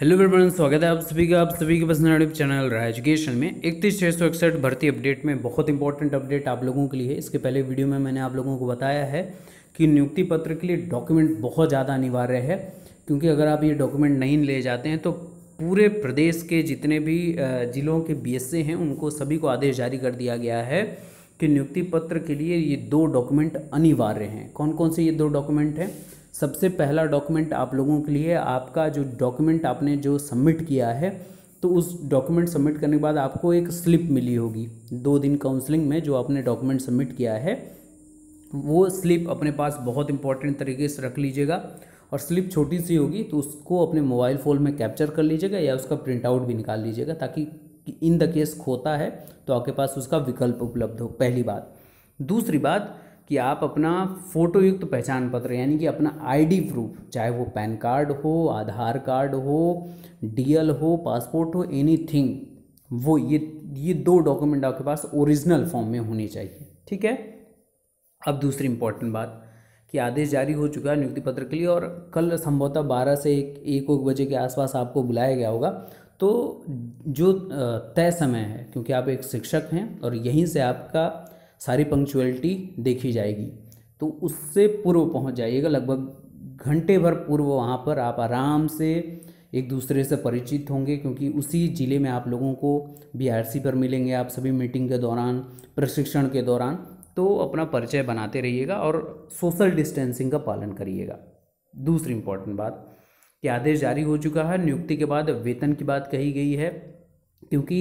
hello everyone स्वागत है आप सभी का आप सभी के पास यूट्यूब चैनल रहा एजुकेशन में इकतीस छः सौ इकसठ भर्ती अपडेट में बहुत इंपॉर्टेंट अपडेट आप लोगों के लिए इसके पहले वीडियो में मैंने आप लोगों को बताया है कि नियुक्ति पत्र के लिए डॉक्यूमेंट बहुत ज़्यादा अनिवार्य है क्योंकि अगर आप ये डॉक्यूमेंट नहीं ले जाते हैं तो पूरे प्रदेश के जितने भी जिलों के बी हैं उनको सभी को आदेश जारी कर दिया गया है कि नियुक्ति पत्र के लिए ये दो डॉक्यूमेंट अनिवार्य हैं कौन कौन से ये दो डॉक्यूमेंट हैं सबसे पहला डॉक्यूमेंट आप लोगों के लिए आपका जो डॉक्यूमेंट आपने जो सबमिट किया है तो उस डॉक्यूमेंट सबमिट करने के बाद आपको एक स्लिप मिली होगी दो दिन काउंसलिंग में जो आपने डॉक्यूमेंट सबमिट किया है वो स्लिप अपने पास बहुत इंपॉर्टेंट तरीके से रख लीजिएगा और स्लिप छोटी सी होगी तो उसको अपने मोबाइल फ़ोन में कैप्चर कर लीजिएगा या उसका प्रिंट आउट भी निकाल लीजिएगा ताकि इन द केस खोता है तो आपके पास उसका विकल्प उपलब्ध हो पहली बात दूसरी बात कि आप अपना फ़ोटोयुक्त पहचान पत्र यानी कि अपना आईडी प्रूफ चाहे वो पैन कार्ड हो आधार कार्ड हो डीएल हो पासपोर्ट हो एनीथिंग वो ये ये दो डॉक्यूमेंट आपके पास ओरिजिनल फॉर्म में होने चाहिए ठीक है अब दूसरी इंपॉर्टेंट बात कि आदेश जारी हो चुका है नियुक्ति पत्र के लिए और कल संभवतः बारह से एक एक बजे के आसपास आपको बुलाया गया होगा तो जो तय समय है क्योंकि आप एक शिक्षक हैं और यहीं से आपका सारी पंक्चुअलिटी देखी जाएगी तो उससे पूर्व पहुंच जाइएगा लगभग घंटे भर पूर्व वहाँ पर आप आराम से एक दूसरे से परिचित होंगे क्योंकि उसी ज़िले में आप लोगों को बीआरसी पर मिलेंगे आप सभी मीटिंग के दौरान प्रशिक्षण के दौरान तो अपना परिचय बनाते रहिएगा और सोशल डिस्टेंसिंग का पालन करिएगा दूसरी इम्पॉर्टेंट बात कि आदेश जारी हो चुका है नियुक्ति के बाद वेतन की बात कही गई है क्योंकि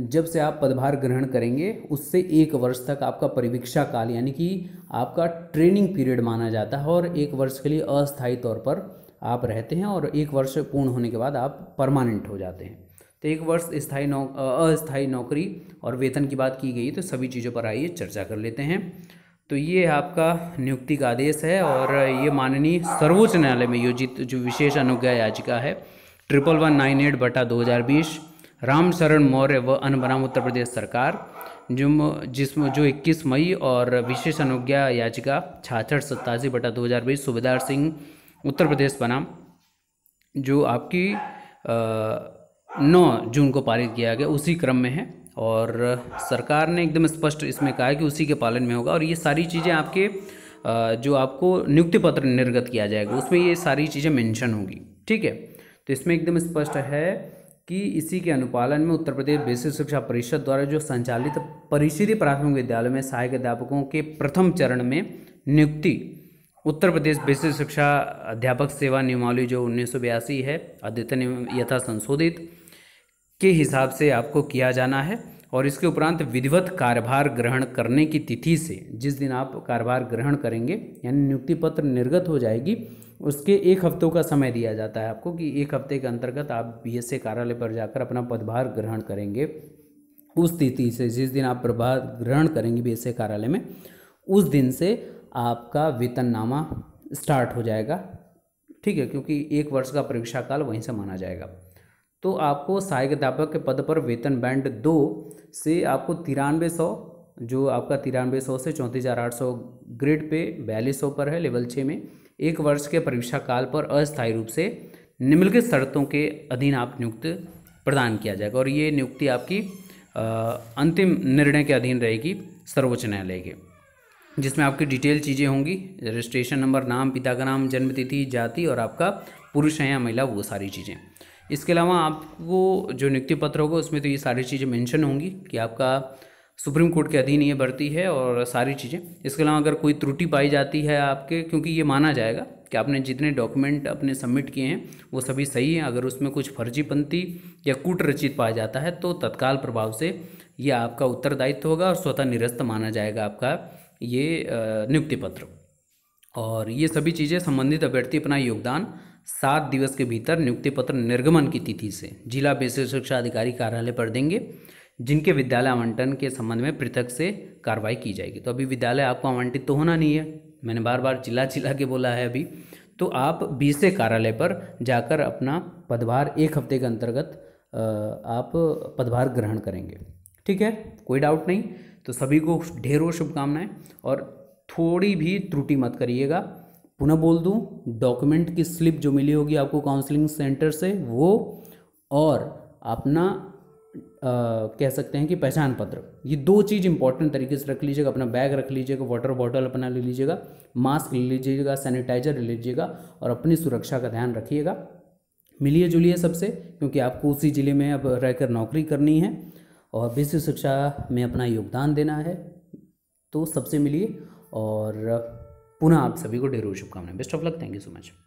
जब से आप पदभार ग्रहण करेंगे उससे एक वर्ष तक आपका परिवीक्षा काल यानी कि आपका ट्रेनिंग पीरियड माना जाता है और एक वर्ष के लिए अस्थायी तौर पर आप रहते हैं और एक वर्ष पूर्ण होने के बाद आप परमानेंट हो जाते हैं तो एक वर्ष स्थायी नौ अस्थायी नौकरी और वेतन की बात की गई तो सभी चीज़ों पर आइए चर्चा कर लेते हैं तो ये आपका नियुक्ति का आदेश है और ये माननीय सर्वोच्च न्यायालय में योजित जो विशेष अनुज्ञा याचिका है ट्रिपल वन नाइन एट बटा दो हज़ार बीस राम शरण मौर्य व अन्य बनाम उत्तर प्रदेश सरकार जो जिसमें जो 21 मई और विशेष अनुज्ञा याचिका छाछठ सत्तासी बटा दो हज़ार बीस सूबेदार सिंह उत्तर प्रदेश बनाम जो आपकी नौ जून को पारित किया गया उसी क्रम में है और सरकार ने एकदम स्पष्ट इसमें कहा है कि उसी के पालन में होगा और ये सारी चीज़ें आपके जो आपको नियुक्ति पत्र निर्गत किया जाएगा उसमें ये सारी चीज़ें मेंशन होगी ठीक है तो इसमें एकदम स्पष्ट है कि इसी के अनुपालन में उत्तर प्रदेश बेसिक शिक्षा परिषद द्वारा जो संचालित परिषदीय प्राथमिक विद्यालय में सहायक अध्यापकों के प्रथम चरण में नियुक्ति उत्तर प्रदेश बेसिक शिक्षा अध्यापक सेवा नियमावली जो उन्नीस है अद्यतन यथा संशोधित के हिसाब से आपको किया जाना है और इसके उपरांत विधिवत कार्यभार ग्रहण करने की तिथि से जिस दिन आप कार्यभार ग्रहण करेंगे यानी नियुक्ति पत्र निर्गत हो जाएगी उसके एक हफ्तों का समय दिया जाता है आपको कि एक हफ्ते के अंतर्गत आप बीएसए कार्यालय पर जाकर अपना पदभार ग्रहण करेंगे उस तिथि से जिस दिन आप प्रभार ग्रहण करेंगे बीएसए कार्यालय में उस दिन से आपका वेतननामा स्टार्ट हो जाएगा ठीक है क्योंकि एक वर्ष का परीक्षा काल वहीं से माना जाएगा तो आपको सहायक अध्यापक के पद पर वेतन बैंड दो से आपको तिरानवे सौ जो आपका तिरानवे सौ से चौंतीस हज़ार आठ सौ ग्रेड पे बयालीस सौ पर है लेवल छः में एक वर्ष के परीक्षा काल पर अस्थायी रूप से निम्नलिखित शर्तों के अधीन आप नियुक्त प्रदान किया जाएगा और ये नियुक्ति आपकी अंतिम निर्णय के अधीन रहेगी सर्वोच्च न्यायालय के जिसमें आपकी डिटेल चीज़ें होंगी रजिस्ट्रेशन नंबर नाम पिता का नाम जन्मतिथि जाति और आपका पुरुष है या महिला वो सारी चीज़ें इसके अलावा आपको जो नियुक्ति पत्र होगा उसमें तो ये सारी चीज़ें मेंशन होंगी कि आपका सुप्रीम कोर्ट के अधीन ये बढ़ती है और सारी चीज़ें इसके अलावा अगर कोई त्रुटि पाई जाती है आपके क्योंकि ये माना जाएगा कि आपने जितने डॉक्यूमेंट अपने सबमिट किए हैं वो सभी सही हैं अगर उसमें कुछ फर्जीपंथी या कूट रचित पाया जाता है तो तत्काल प्रभाव से ये आपका उत्तरदायित्व होगा और स्वतः निरस्त माना जाएगा आपका ये नियुक्ति पत्र और ये सभी चीज़ें संबंधित अभ्यर्थी अपना योगदान सात दिवस के भीतर नियुक्ति पत्र निर्गमन की तिथि से जिला बेसिक शिक्षा अधिकारी कार्यालय पर देंगे जिनके विद्यालय आवंटन के संबंध में पृथक से कार्रवाई की जाएगी तो अभी विद्यालय आपको आवंटित तो होना नहीं है मैंने बार बार चिल्ला चिल्ला के बोला है अभी तो आप बीसे कार्यालय पर जाकर अपना पदभार एक हफ्ते के अंतर्गत आप पदभार ग्रहण करेंगे ठीक है कोई डाउट नहीं तो सभी को ढेरों शुभकामनाएं और थोड़ी भी त्रुटि मत करिएगा पुनः बोल दूँ डॉक्यूमेंट की स्लिप जो मिली होगी आपको काउंसलिंग सेंटर से वो और अपना कह सकते हैं कि पहचान पत्र ये दो चीज़ इंपॉर्टेंट तरीके से रख लीजिएगा अपना बैग रख लीजिएगा वाटर बॉटल अपना ले लीजिएगा मास्क ले लीजिएगा सैनिटाइजर ले लीजिएगा और अपनी सुरक्षा का ध्यान रखिएगा मिलिए जुलिए सबसे क्योंकि आपको उसी ज़िले में अब रहकर नौकरी करनी है और विश्व शिक्षा में अपना योगदान देना है तो सबसे मिलिए और पुनः आप सभी को ढेरों शुभकामनाएं best of luck thank you so much